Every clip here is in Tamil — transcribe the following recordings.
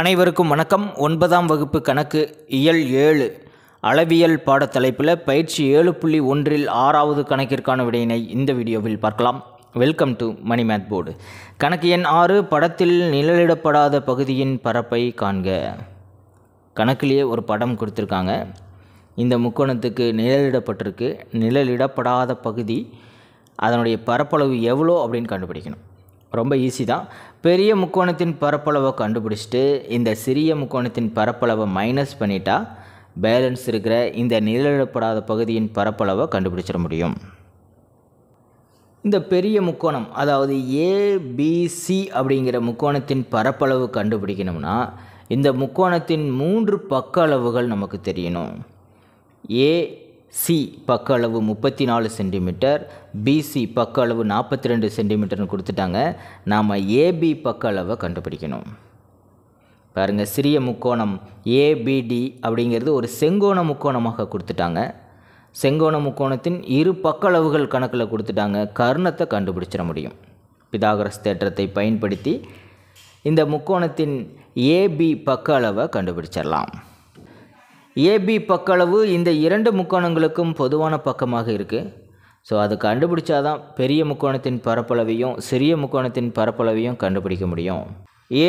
அனைவருக்கும் வணக்கம் ஒன்பதாம் வகுப்பு கணக்கு இயல் ஏழு அளவியல் பாட தலைப்பில் பயிற்சி ஏழு புள்ளி ஒன்றில் ஆறாவது கணக்கிற்கான விடையினை இந்த வீடியோவில் பார்க்கலாம் welcome to Mani math board கணக்கு எண் ஆறு படத்தில் நிழலிடப்படாத பகுதியின் பரப்பை காண்க கணக்கிலேயே ஒரு படம் கொடுத்துருக்காங்க இந்த முக்கோணத்துக்கு நிழலிடப்பட்டிருக்கு நிழலிடப்படாத பகுதி அதனுடைய பரப்பளவு எவ்வளோ அப்படின்னு கண்டுபிடிக்கணும் ரொம்ப ஈஸி தான் பெரிய முக்கோணத்தின் பரப்பளவை கண்டுபிடிச்சிட்டு இந்த சிறிய முக்கோணத்தின் பரப்பளவை மைனஸ் பண்ணிட்டா பேலன்ஸ் இருக்கிற இந்த நிழலிடப்படாத பகுதியின் பரப்பளவை கண்டுபிடிச்சிட முடியும் இந்த பெரிய முக்கோணம் அதாவது ஏபிசி அப்படிங்கிற முக்கோணத்தின் பரப்பளவு கண்டுபிடிக்கணும்னா இந்த முக்கோணத்தின் மூன்று பக்க அளவுகள் நமக்கு தெரியணும் ஏ சி பக்க அளவு முப்பத்தி நாலு சென்டிமீட்டர் பிசி பக்க அளவு நாற்பத்தி ரெண்டு சென்டிமீட்டர்னு கொடுத்துட்டாங்க நாம் ஏபி பக்க அளவை கண்டுபிடிக்கணும் பாருங்கள் சிறிய முக்கோணம் ஏபிடி அப்படிங்கிறது ஒரு செங்கோண முக்கோணமாக கொடுத்துட்டாங்க செங்கோண முக்கோணத்தின் இரு பக்களவுகள் கணக்கில் கொடுத்துட்டாங்க கர்ணத்தை கண்டுபிடிச்சிட முடியும் பிதாகரஸ் தேற்றத்தை பயன்படுத்தி இந்த முக்கோணத்தின் ஏபி பக்க அளவை கண்டுபிடிச்சிடலாம் ஏபி பக்களவு இந்த இரண்டு முக்கோணங்களுக்கும் பொதுவான பக்கமாக இருக்குது ஸோ அது கண்டுபிடிச்சாதான் பெரிய முக்கோணத்தின் பரப்பளவையும் சிறிய முக்கோணத்தின் பரப்பளவையும் கண்டுபிடிக்க முடியும்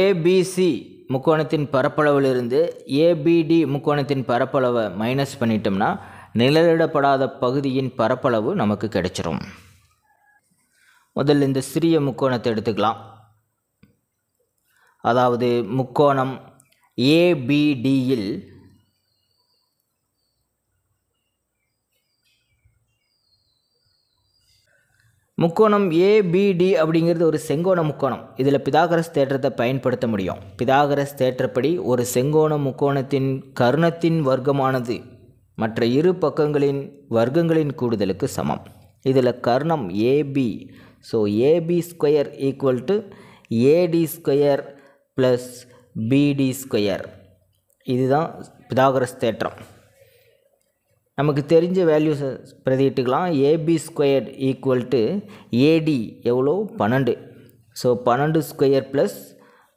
ஏபிசி முக்கோணத்தின் பரப்பளவிலிருந்து ஏபிடி முக்கோணத்தின் பரப்பளவை மைனஸ் பண்ணிட்டோம்னா நிழலிடப்படாத பகுதியின் பரப்பளவு நமக்கு கிடைச்சிரும் முதல்ல இந்த சிறிய முக்கோணத்தை எடுத்துக்கலாம் அதாவது முக்கோணம் ஏபிடியில் முக்கோணம் ஏபிடி அப்படிங்கிறது ஒரு செங்கோண முக்கோணம் இதில் பிதாகரஸ் தேற்றத்தை பயன்படுத்த முடியும் பிதாகரஸ் தேற்றப்படி ஒரு செங்கோண முக்கோணத்தின் கருணத்தின் வர்க்கமானது மற்ற இரு பக்கங்களின் வர்க்கங்களின் கூடுதலுக்கு சமம் இதில் கர்ணம் A B so A B square equal to A D square plus B D square இதுதான் பிதாகரஸ் தேற்றம் நமக்கு தெரிஞ்ச வேல்யூஸை பிரதிட்டுக்கலாம் A B square equal to A D எவ்வளோ பன்னெண்டு ஸோ பன்னெண்டு ஸ்கொயர் ப்ளஸ்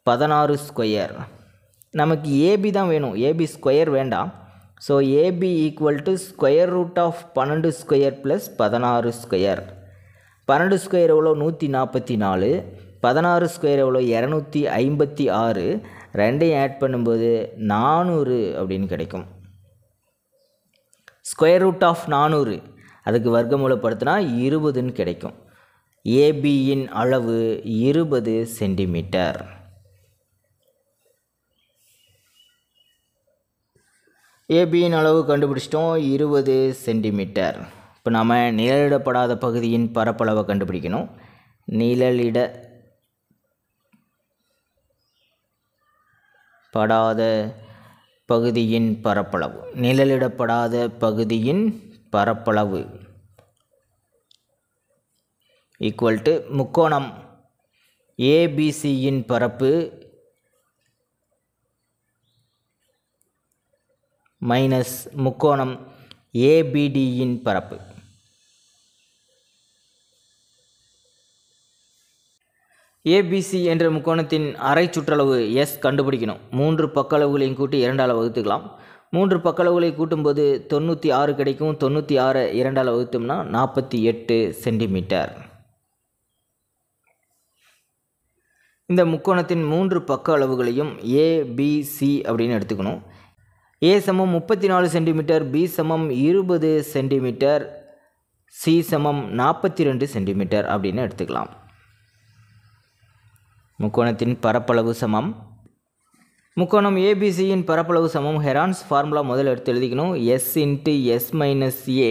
பதினாறு ஸ்கொயர் நமக்கு ஏபி தான் வேணும் ஏபி ஸ்கொயர் வேண்டாம் so A B equal to square root of பன்னெண்டு ஸ்கொயர் ப்ளஸ் பதினாறு ஸ்கொயர் பன்னெண்டு ஸ்கொயர் எவ்வளோ நூற்றி நாற்பத்தி நாலு பதினாறு ஸ்கொயர் எவ்வளோ இரநூத்தி ஐம்பத்தி ஆறு ரெண்டையும் ஆட் பண்ணும்போது நானூறு அப்படின்னு கிடைக்கும் ஸ்கொயர் ரூட் ஆஃப் நானூறு அதுக்கு வர்க்கமூலப்படுத்தினா இருபதுன்னு கிடைக்கும் ஏபியின் அளவு இருபது சென்டிமீட்டர் ஏபியின் அளவு கண்டுபிடிச்சிட்டோம் இருபது சென்டிமீட்டர் இப்போ நாம் நிழலிடப்படாத பகுதியின் பரப்பளவை கண்டுபிடிக்கணும் நிழலிட படாத பகுதியின் பரப்பளவு நிழலிடப்படாத பகுதியின் பரப்பளவு ஈக்குவல் டு முக்கோணம் ஏபிசியின் பரப்பு மைனஸ் முக்கோணம் ஏபிடியின் பரப்பு ஏபிசி என்ற முக்கோணத்தின் அரை சுற்றளவு எஸ் கண்டுபிடிக்கணும் மூன்று பக்களவுகளையும் கூட்டி இரண்டால் வகுத்துக்கலாம் மூன்று பக்களவுகளை கூட்டும்போது தொண்ணூற்றி ஆறு கிடைக்கும் தொண்ணூற்றி ஆறு இரண்டால் வகுத்தோம்னா நாற்பத்தி எட்டு சென்டிமீட்டர் இந்த முக்கோணத்தின் மூன்று பக்க அளவுகளையும் ஏபிசி அப்படின்னு எடுத்துக்கணும் ஏ சமம் முப்பத்தி நாலு சென்டிமீட்டர் பி சமம் இருபது சென்டிமீட்டர் சி சமம் நாற்பத்தி ரெண்டு சென்டிமீட்டர் அப்படின்னு எடுத்துக்கலாம் முக்கோணத்தின் பரப்பளவு சமம் முக்கோணம் ஏபிசியின் பரப்பளவு சமம் ஹெரான்ஸ் ஃபார்முலா முதல்ல எடுத்து எழுதிக்கணும் S into S minus A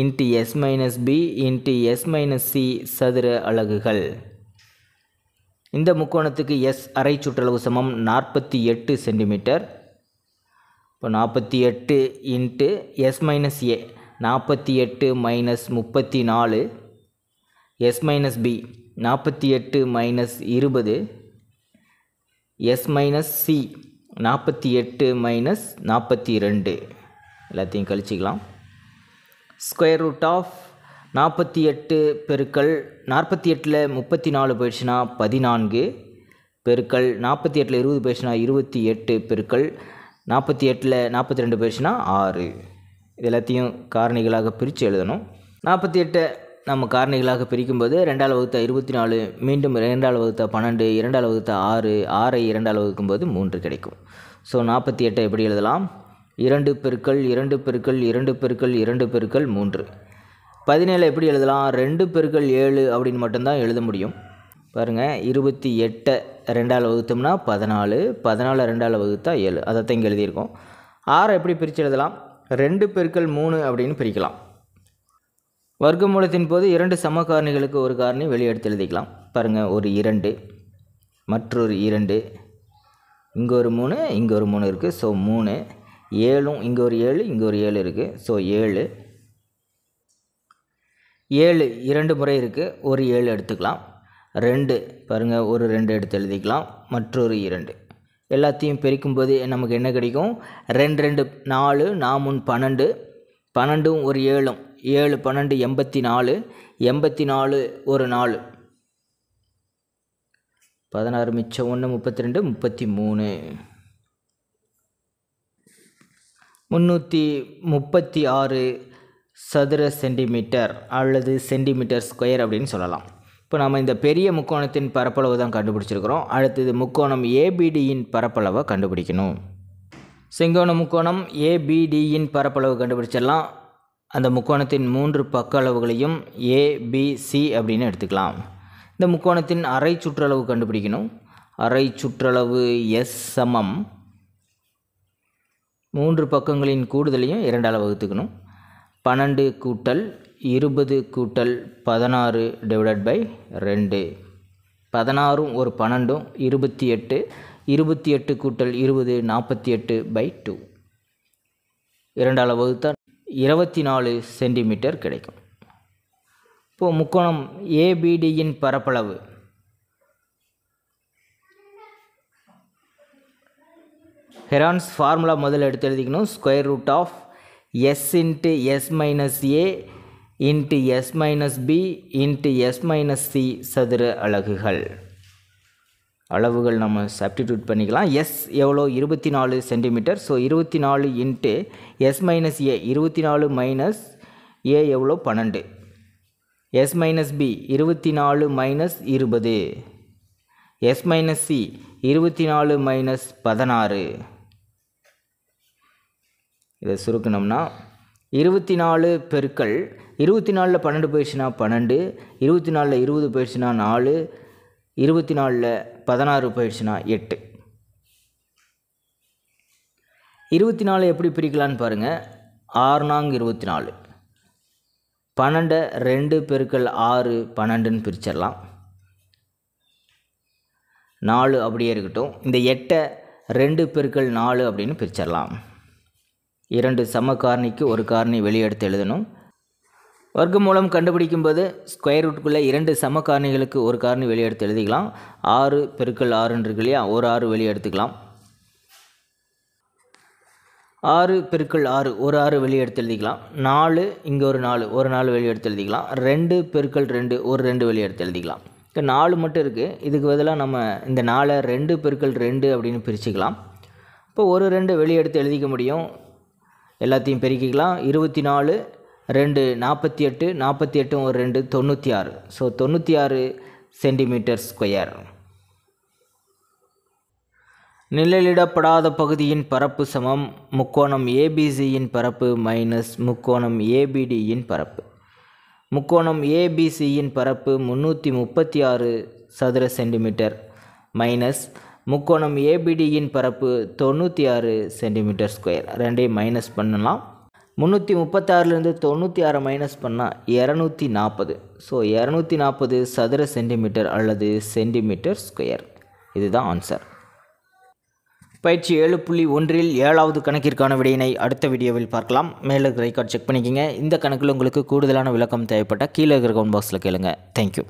into S minus B into S minus C சதுர அலகுகள் இந்த முக்கோணத்துக்கு எஸ் அரை சுற்றளவு சமம் நாற்பத்தி எட்டு சென்டிமீட்டர் இப்போ நாற்பத்தி எட்டு இன்ட்டு எஸ் மைனஸ் ஏ நாற்பத்தி எட்டு மைனஸ் முப்பத்தி நாலு எஸ் மைனஸ் பி நாற்பத்தி எட்டு மைனஸ் இருபது எஸ் மைனஸ் சி நாற்பத்தி எட்டு மைனஸ் நாற்பத்தி ரெண்டு எல்லாத்தையும் கழிச்சிக்கலாம் ஸ்கொயர் ரூட் ஆஃப் நாற்பத்தி எட்டு பெருக்கள் நாற்பத்தி எட்டில் முப்பத்தி நாலு போயிடுச்சுன்னா பதினான்கு பெருக்கள் நாற்பத்தி எட்டில் இருபது போயிடுச்சுனா இருபத்தி எட்டு பெருக்கள் நாற்பத்தி எட்டில் நாற்பத்தி ரெண்டு போயிடுச்சுன்னா ஆறு இது எல்லாத்தையும் காரணிகளாக பிரித்து எழுதணும் நாற்பத்தி எட்டு நம்ம காரணிகளாக பிரிக்கும்போது ரெண்டாவது வகுத்த இருபத்தி நாலு மீண்டும் இரண்டாவது வகுத்த பன்னெண்டு இரண்டாவது வகுத்த ஆறு ஆறை இரண்டாவது போது மூன்று கிடைக்கும் ஸோ நாற்பத்தி எட்டை எப்படி எழுதலாம் இரண்டு பெருக்கள் இரண்டு பெருக்கள் இரண்டு பெருக்கள் இரண்டு பெருக்கள் மூன்று பதினேழு எப்படி எழுதலாம் ரெண்டு பெருக்கள் ஏழு அப்படின்னு மட்டும்தான் எழுத முடியும் பாருங்கள் இருபத்தி எட்டை ரெண்டால் வகுத்தோம்னா பதினாலு பதினாலு ரெண்டால் வகுத்தா ஏழு அதைத்தான் இங்கே எழுதியிருக்கோம் ஆறை எப்படி பிரித்து எழுதலாம் ரெண்டு பெருக்கள் மூணு அப்படின்னு பிரிக்கலாம் வர்க்கமூலத்தின் போது இரண்டு சம காரணிகளுக்கு ஒரு காரணி வெளியெடுத்து எழுதிக்கலாம் பாருங்கள் ஒரு இரண்டு மற்றொரு இரண்டு இங்கே ஒரு மூணு இங்கே ஒரு மூணு இருக்குது ஸோ மூணு ஏழும் இங்கே ஒரு ஏழு இங்கே ஒரு ஏழு இருக்குது ஸோ ஏழு ஏழு இரண்டு முறை இருக்குது ஒரு ஏழு எடுத்துக்கலாம் ரெண்டு பாருங்கள் ஒரு ரெண்டு எடுத்து எழுதிக்கலாம் மற்றொரு இரண்டு எல்லாத்தையும் பிரிக்கும்போது நமக்கு என்ன கிடைக்கும் ரெண்டு ரெண்டு நாலு நாமுன் பன்னெண்டு பன்னெண்டும் ஒரு ஏழும் ஏழு பன்னெண்டு எண்பத்தி நாலு எண்பத்தி நாலு ஒரு நாலு பதினாறு மிச்சம் ஒன்று முப்பத்தி ரெண்டு முப்பத்தி மூணு முந்நூற்றி முப்பத்தி ஆறு சதுர சென்டிமீட்டர் அல்லது சென்டிமீட்டர் ஸ்கொயர் அப்படின்னு சொல்லலாம் இப்போ நம்ம இந்த பெரிய முக்கோணத்தின் பரப்பளவு தான் கண்டுபிடிச்சிருக்கிறோம் அடுத்தது முக்கோணம் ஏபிடியின் பரப்பளவை கண்டுபிடிக்கணும் செங்கோண முக்கோணம் ஏபிடியின் பரப்பளவு கண்டுபிடிச்சிடலாம் அந்த முக்கோணத்தின் மூன்று பக்க அளவுகளையும் ஏபிசி அப்படின்னு எடுத்துக்கலாம் இந்த முக்கோணத்தின் அரை சுற்றளவு கண்டுபிடிக்கணும் அரை சுற்றளவு எஸ் சமம் மூன்று பக்கங்களின் கூடுதலையும் இரண்டால் வகுத்துக்கணும் பன்னெண்டு கூட்டல் இருபது கூட்டல் பதினாறு டிவைடட் பை ரெண்டு பதினாறும் ஒரு பன்னெண்டும் இருபத்தி எட்டு இருபத்தி எட்டு கூட்டல் இருபது நாற்பத்தி எட்டு பை டூ இரண்டால் வகுத்தால் இருபத்தி நாலு சென்டிமீட்டர் கிடைக்கும் இப்போது முக்கோணம் ஏபிடியின் பரப்பளவு ஹெரான்ஸ் ஃபார்முலா முதல் எடுத்து எழுதிக்கணும் square root of S into S minus A into S minus B into S minus C சதுர அலகுகள் அளவுகள் நம்ம சப்டிடியூட் பண்ணிக்கலாம் எஸ் எவ்வளோ இருபத்தி நாலு சென்டிமீட்டர் ஸோ இருபத்தி நாலு இன்ட்டு எஸ் மைனஸ் ஏ இருபத்தி நாலு மைனஸ் ஏ எவ்வளோ பன்னெண்டு எஸ் மைனஸ் பி இருபத்தி நாலு மைனஸ் இருபது எஸ் மைனஸ் சி இருபத்தி நாலு மைனஸ் பதினாறு இதை சுருக்கணும்னா இருபத்தி நாலு பெருக்கள் இருபத்தி நாலில் பன்னெண்டு போயிடுச்சுன்னா பன்னெண்டு இருபத்தி நாலில் இருபது போயிடுச்சுன்னா நாலு இருபத்தி நாலில் பதினாறு போயிடுச்சுன்னா எட்டு இருபத்தி நாலு எப்படி பிரிக்கலான்னு பாருங்கள் ஆறு நாங்கு இருபத்தி நாலு பன்னெண்டை ரெண்டு பெருக்கள் ஆறு பன்னெண்டுன்னு பிரிச்சிடலாம் நாலு அப்படியே இருக்கட்டும் இந்த எட்டை ரெண்டு பெருக்கள் நாலு அப்படின்னு பிரிச்சிடலாம் இரண்டு சம காரணிக்கு ஒரு காரணி வெளியெடுத்து எழுதணும் வர்க்க மூலம் கண்டுபிடிக்கும் போது ஸ்கொயர் ரூட்டுக்குள்ளே இரண்டு சம காரணிகளுக்கு ஒரு காரணி வெளியே எடுத்து எழுதிக்கலாம் ஆறு பெருக்கள் ஆறுன்னு இருக்கு இல்லையா ஒரு ஆறு வெளியே எடுத்துக்கலாம் ஆறு பெருக்கள் ஆறு ஒரு ஆறு வெளியே எடுத்து எழுதிக்கலாம் நாலு இங்கே ஒரு நாலு ஒரு நாலு வெளியே எடுத்து எழுதிக்கலாம் ரெண்டு பெருக்கள் ரெண்டு ஒரு ரெண்டு வெளியே எடுத்து எழுதிக்கலாம் இப்போ நாலு மட்டும் இருக்குது இதுக்கு பதிலாக நம்ம இந்த நாலை ரெண்டு பெருக்கள் ரெண்டு அப்படின்னு பிரிச்சுக்கலாம் இப்போ ஒரு ரெண்டு வெளியே எடுத்து எழுதிக்க முடியும் எல்லாத்தையும் பெருக்கிக்கலாம் இருபத்தி நாலு ரெண்டு நாற்பத்தி எட்டு நாற்பத்தி எட்டும் ஒரு ரெண்டு தொண்ணூற்றி ஆறு ஸோ தொண்ணூற்றி ஆறு சென்டிமீட்டர் ஸ்கொயர் நிழலிடப்படாத பகுதியின் பரப்பு சமம் முக்கோணம் ஏபிசியின் பரப்பு மைனஸ் முக்கோணம் ஏபிடியின் பரப்பு முக்கோணம் ஏபிசியின் பரப்பு முந்நூற்றி முப்பத்தி ஆறு சதுர சென்டிமீட்டர் மைனஸ் முக்கோணம் ஏபிடியின் பரப்பு தொண்ணூற்றி ஆறு சென்டிமீட்டர் ஸ்கொயர் ரெண்டையும் மைனஸ் பண்ணலாம் முந்நூற்றி முப்பத்தாறுலேருந்து தொண்ணூற்றி ஆறு மைனஸ் பண்ணால் இரநூத்தி நாற்பது ஸோ இரநூத்தி நாற்பது சதுர சென்டிமீட்டர் அல்லது சென்டிமீட்டர் ஸ்கொயர் இதுதான் ஆன்சர் பயிற்சி ஏழு புள்ளி ஒன்றில் ஏழாவது கணக்கிற்கான விடையினை அடுத்த வீடியோவில் பார்க்கலாம் மேலே இருக்கிற ரெக்கார்ட் செக் பண்ணிக்கிங்க இந்த கணக்கில் உங்களுக்கு கூடுதலான விளக்கம் தேவைப்பட்ட கீழே இருக்கிற கவுண்ட் பாக்ஸில் கேளுங்க தேங்க்யூ